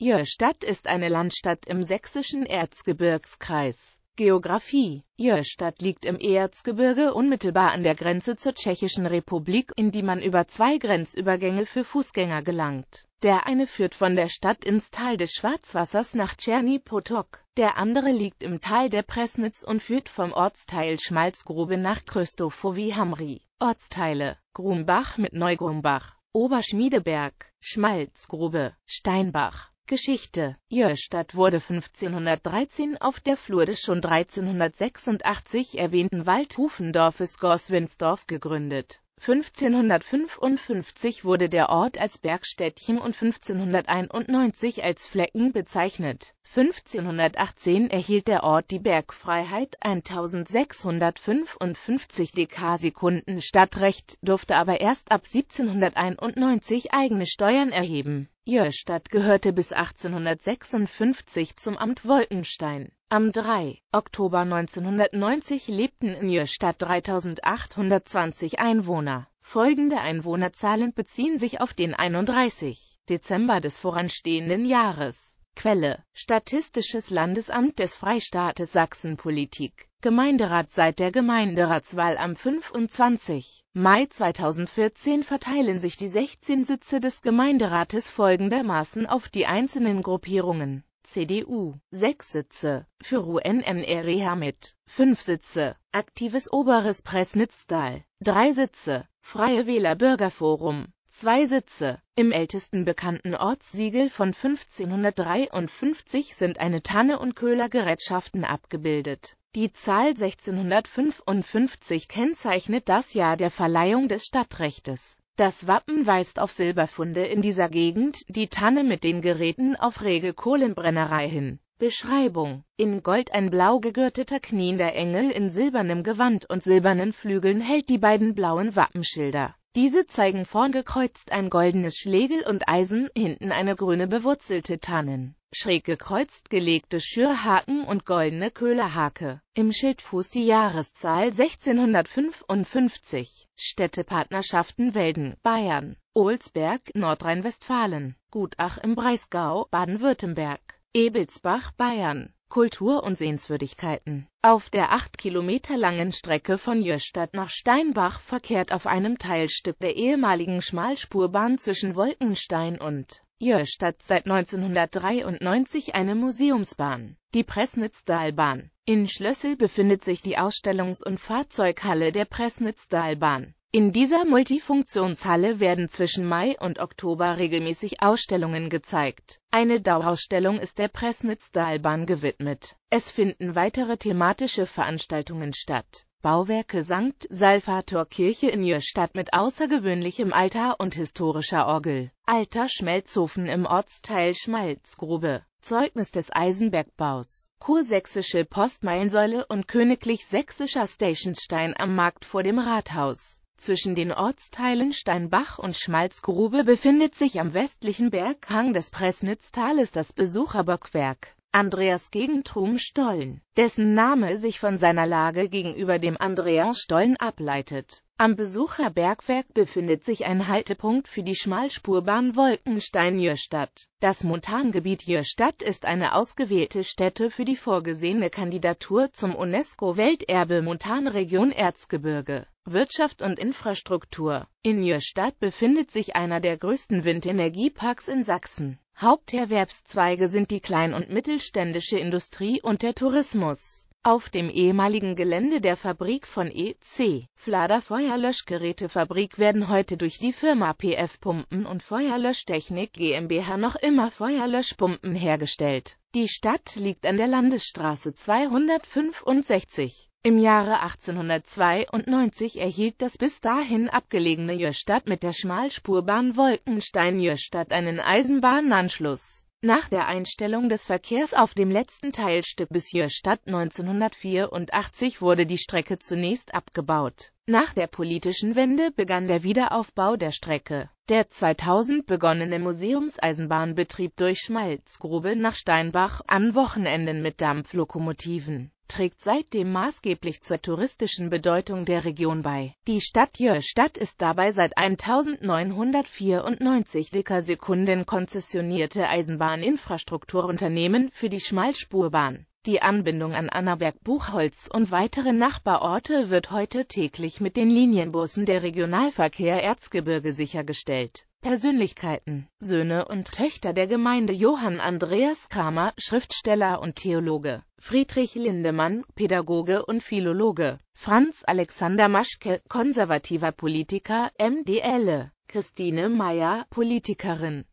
Jörstadt ist eine Landstadt im sächsischen Erzgebirgskreis. Geografie Jörstadt liegt im Erzgebirge unmittelbar an der Grenze zur Tschechischen Republik, in die man über zwei Grenzübergänge für Fußgänger gelangt. Der eine führt von der Stadt ins Tal des Schwarzwassers nach Tscherny Potok, der andere liegt im Tal der Presnitz und führt vom Ortsteil Schmalzgrube nach Kröstofowi Hamri. Ortsteile Grumbach mit Neugrumbach, Oberschmiedeberg, Schmalzgrube, Steinbach, Geschichte. Jörstadt wurde 1513 auf der Flur des schon 1386 erwähnten Waldhufendorfes Gorswinsdorf gegründet. 1555 wurde der Ort als Bergstädtchen und 1591 als Flecken bezeichnet 1518 erhielt der Ort die Bergfreiheit, 1655 Dekarsekunden Stadtrecht, durfte aber erst ab 1791 eigene Steuern erheben. Jörstadt gehörte bis 1856 zum Amt Wolkenstein. Am 3. Oktober 1990 lebten in Jörstadt 3820 Einwohner. Folgende Einwohnerzahlen beziehen sich auf den 31. Dezember des voranstehenden Jahres. Quelle: Statistisches Landesamt des Freistaates Sachsen Politik Gemeinderat Seit der Gemeinderatswahl am 25. Mai 2014 verteilen sich die 16 Sitze des Gemeinderates folgendermaßen auf die einzelnen Gruppierungen: CDU 6 Sitze, für NRE Hermit 5 Sitze, Aktives Oberes Preßnitztal 3 Sitze, Freie Wähler Bürgerforum zwei Sitze. Im ältesten bekannten Ortssiegel von 1553 sind eine Tanne und Köhlergerätschaften abgebildet. Die Zahl 1655 kennzeichnet das Jahr der Verleihung des Stadtrechtes. Das Wappen weist auf Silberfunde in dieser Gegend, die Tanne mit den Geräten auf rege Kohlenbrennerei hin. Beschreibung In Gold ein blau gegürteter Knien der Engel in silbernem Gewand und silbernen Flügeln hält die beiden blauen Wappenschilder. Diese zeigen vorn gekreuzt ein goldenes Schlegel und Eisen, hinten eine grüne bewurzelte Tannen, schräg gekreuzt gelegte Schürhaken und goldene Köhlerhake. Im Schildfuß die Jahreszahl 1655. Städtepartnerschaften Welden, Bayern, Olsberg, Nordrhein-Westfalen, Gutach im Breisgau, Baden-Württemberg, Ebelsbach, Bayern. Kultur und Sehenswürdigkeiten. Auf der acht Kilometer langen Strecke von Jöstadt nach Steinbach verkehrt auf einem Teilstück der ehemaligen Schmalspurbahn zwischen Wolkenstein und Jöstadt seit 1993 eine Museumsbahn, die Pressnitztalbahn. In Schlössel befindet sich die Ausstellungs- und Fahrzeughalle der Pressnitztalbahn. In dieser Multifunktionshalle werden zwischen Mai und Oktober regelmäßig Ausstellungen gezeigt. Eine Dauerausstellung ist der pressnitz dahlbahn gewidmet. Es finden weitere thematische Veranstaltungen statt. Bauwerke St. Salvator Kirche in Jörstadt mit außergewöhnlichem Altar und historischer Orgel. Alter Schmelzofen im Ortsteil Schmalzgrube. Zeugnis des Eisenbergbaus. Kursächsische Postmeilensäule und königlich sächsischer Stationsstein am Markt vor dem Rathaus. Zwischen den Ortsteilen Steinbach und Schmalzgrube befindet sich am westlichen Berghang des Presnitztales das Besucherbockwerk Andreas Gegentrum Stollen, dessen Name sich von seiner Lage gegenüber dem Andreas Stollen ableitet. Am Besucherbergwerk befindet sich ein Haltepunkt für die Schmalspurbahn Wolkenstein-Jürstadt. Das Montangebiet Jürstadt ist eine ausgewählte Stätte für die vorgesehene Kandidatur zum UNESCO-Welterbe Montanregion Erzgebirge. Wirtschaft und Infrastruktur. In Jöstadt befindet sich einer der größten Windenergieparks in Sachsen. Haupterwerbszweige sind die klein- und mittelständische Industrie und der Tourismus. Auf dem ehemaligen Gelände der Fabrik von EC Flader Feuerlöschgerätefabrik werden heute durch die Firma PF Pumpen und Feuerlöschtechnik GmbH noch immer Feuerlöschpumpen hergestellt. Die Stadt liegt an der Landesstraße 265. Im Jahre 1892 erhielt das bis dahin abgelegene Jörstadt mit der Schmalspurbahn wolkenstein jörstadt einen Eisenbahnanschluss. Nach der Einstellung des Verkehrs auf dem letzten Teilstück bis Jörstadt 1984 wurde die Strecke zunächst abgebaut nach der politischen Wende begann der Wiederaufbau der Strecke. Der 2000 begonnene Museumseisenbahnbetrieb durch Schmalzgrube nach Steinbach an Wochenenden mit Dampflokomotiven trägt seitdem maßgeblich zur touristischen Bedeutung der Region bei. Die Stadt Jörstadt ist dabei seit 1994 dicker konzessionierte Eisenbahninfrastrukturunternehmen für die Schmalspurbahn. Die Anbindung an Annaberg, Buchholz und weitere Nachbarorte wird heute täglich mit den Linienbussen der Regionalverkehr Erzgebirge sichergestellt. Persönlichkeiten, Söhne und Töchter der Gemeinde Johann Andreas Kramer, Schriftsteller und Theologe, Friedrich Lindemann, Pädagoge und Philologe, Franz Alexander Maschke, konservativer Politiker, MDL, Christine Meyer, Politikerin,